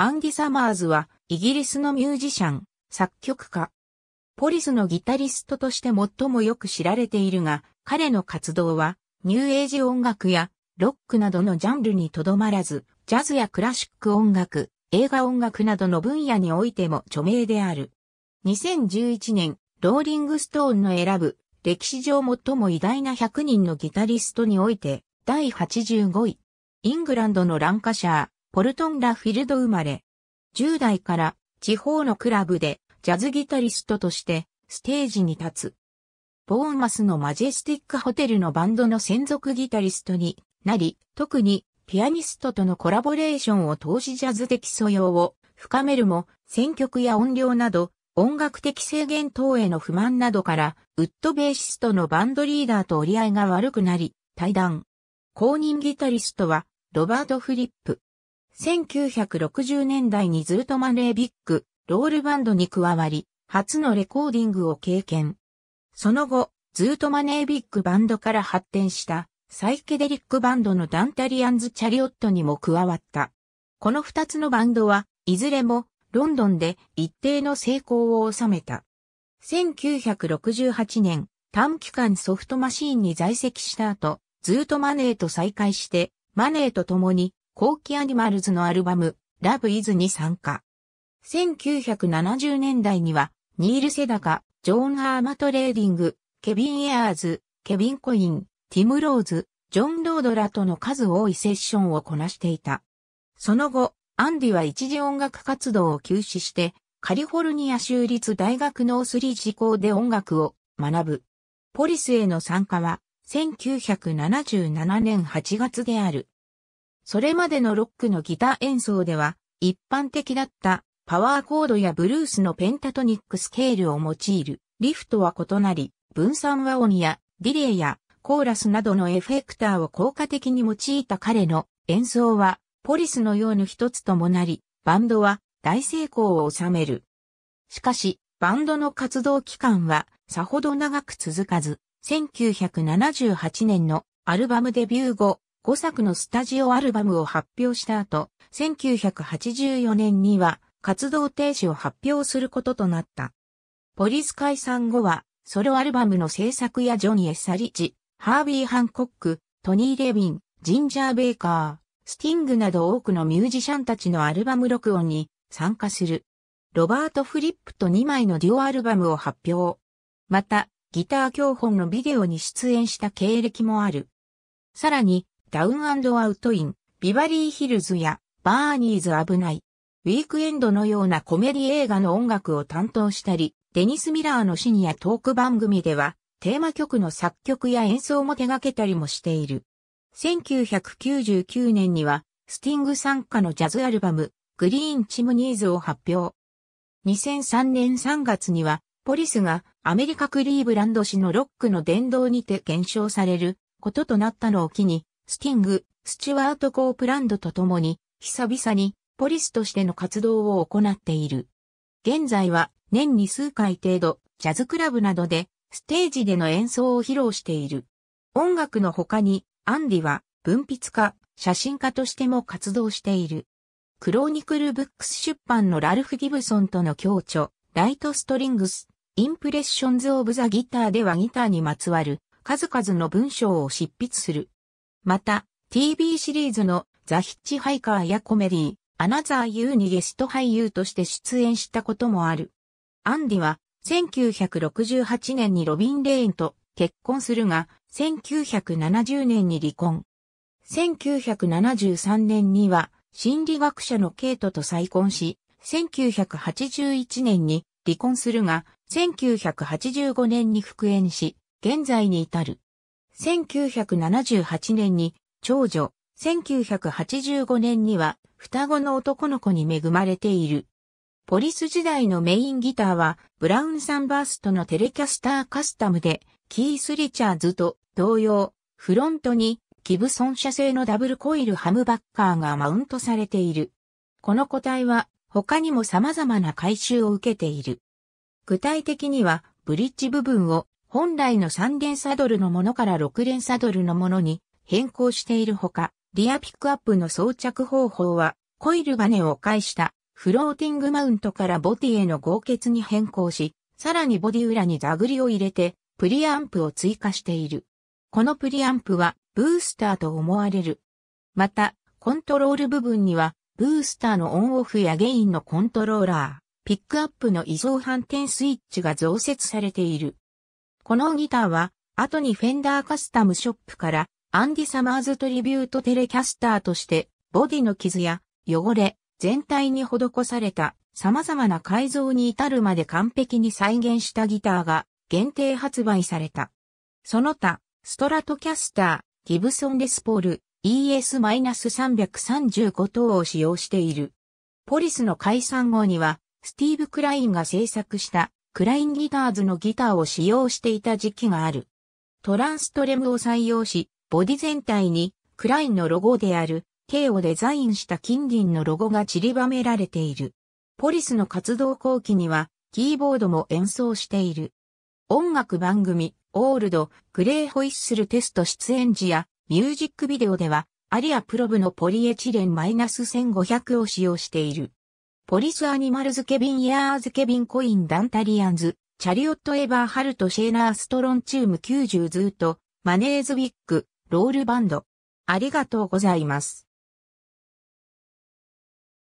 アンディ・サマーズはイギリスのミュージシャン、作曲家。ポリスのギタリストとして最もよく知られているが、彼の活動はニューエイジ音楽やロックなどのジャンルにとどまらず、ジャズやクラシック音楽、映画音楽などの分野においても著名である。2011年、ローリングストーンの選ぶ歴史上最も偉大な100人のギタリストにおいて第85位。イングランドのランカシャー、ポルトンラフィルド生まれ。10代から地方のクラブでジャズギタリストとしてステージに立つ。ボーンマスのマジェスティックホテルのバンドの専属ギタリストになり、特にピアニストとのコラボレーションを通しジャズ的素養を深めるも、選曲や音量など音楽的制限等への不満などから、ウッドベーシストのバンドリーダーと折り合いが悪くなり、対談。公認ギタリストはロバート・フリップ。1960年代にずーとマネービッグ、ロールバンドに加わり、初のレコーディングを経験。その後、ずーとマネービッグバンドから発展したサイケデリックバンドのダンタリアンズ・チャリオットにも加わった。この二つのバンドはいずれもロンドンで一定の成功を収めた。1968年、短期間ソフトマシーンに在籍した後、ずーとマネーと再会して、マネーと共に後期アニマルズのアルバム、ラブイズに参加。1970年代には、ニール・セダカ、ジョン・アーマトレーディング、ケビン・エアーズ、ケビン・コイン、ティム・ローズ、ジョン・ロードらとの数多いセッションをこなしていた。その後、アンディは一時音楽活動を休止して、カリフォルニア州立大学ノースリー事校で音楽を学ぶ。ポリスへの参加は1977年8月である。それまでのロックのギター演奏では、一般的だったパワーコードやブルースのペンタトニックスケールを用いる、リフトは異なり、分散和音やディレイやコーラスなどのエフェクターを効果的に用いた彼の演奏はポリスのように一つともなり、バンドは大成功を収める。しかし、バンドの活動期間はさほど長く続かず、1978年のアルバムデビュー後、5作のスタジオアルバムを発表した後、1984年には活動停止を発表することとなった。ポリス解散後は、ソロアルバムの制作やジョニー・エサリッチ、ハービー・ハンコック、トニー・レビン、ジンジャー・ベイカー、スティングなど多くのミュージシャンたちのアルバム録音に参加する。ロバート・フリップと2枚のデュオアルバムを発表。また、ギター教本のビデオに出演した経歴もある。さらに、ダウンアウトイン、ビバリーヒルズや、バーニーズ危ない。ウィークエンドのようなコメディ映画の音楽を担当したり、デニス・ミラーのシニアトーク番組では、テーマ曲の作曲や演奏も手掛けたりもしている。1999年には、スティング参加のジャズアルバム、グリーン・チムニーズを発表。2003年3月には、ポリスがアメリカクリーブランド市のロックの殿堂にて減少されることとなったのを機に、スティング、スチュワート・コープランドと共に、久々にポリスとしての活動を行っている。現在は年に数回程度、ジャズクラブなどでステージでの演奏を披露している。音楽の他に、アンディは文筆家、写真家としても活動している。クローニクルブックス出版のラルフ・ギブソンとの共著、ライトストリングス、インプレッションズ・オブ・ザ・ギターではギターにまつわる数々の文章を執筆する。また、TV シリーズのザ・ヒッチハイカーやコメディー、アナザー・ユーにゲスト俳優として出演したこともある。アンディは、1968年にロビン・レインと結婚するが、1970年に離婚。1973年には、心理学者のケイトと再婚し、1981年に離婚するが、1985年に復縁し、現在に至る。1978年に長女、1985年には双子の男の子に恵まれている。ポリス時代のメインギターはブラウンサンバーストのテレキャスターカスタムでキース・リチャーズと同様フロントにキブソン社製のダブルコイルハムバッカーがマウントされている。この個体は他にも様々な回収を受けている。具体的にはブリッジ部分を本来の3連サドルのものから6連サドルのものに変更しているほか、リアピックアップの装着方法は、コイルバネを介したフローティングマウントからボディへの合結に変更し、さらにボディ裏にザグリを入れて、プリアンプを追加している。このプリアンプは、ブースターと思われる。また、コントロール部分には、ブースターのオンオフやゲインのコントローラー、ピックアップの異常反転スイッチが増設されている。このギターは、後にフェンダーカスタムショップから、アンディ・サマーズトリビュートテレキャスターとして、ボディの傷や汚れ、全体に施された様々な改造に至るまで完璧に再現したギターが限定発売された。その他、ストラトキャスター、ギブソンレスポール、ES-335 等を使用している。ポリスの解散後には、スティーブ・クラインが制作したクラインギターズのギターを使用していた時期がある。トランストレムを採用し、ボディ全体にクラインのロゴである K をデザインした金銀のロゴが散りばめられている。ポリスの活動後期にはキーボードも演奏している。音楽番組、オールド、グレーホイッスルテスト出演時やミュージックビデオではアリアプロブのポリエチレン -1500 を使用している。ポリスアニマルズケビン・イヤーズケビン・コイン・ダンタリアンズ、チャリオット・エバー・ハルト・シェーナー・ストロンチウム90ズート、マネーズ・ウィック、ロールバンド。ありがとうございます。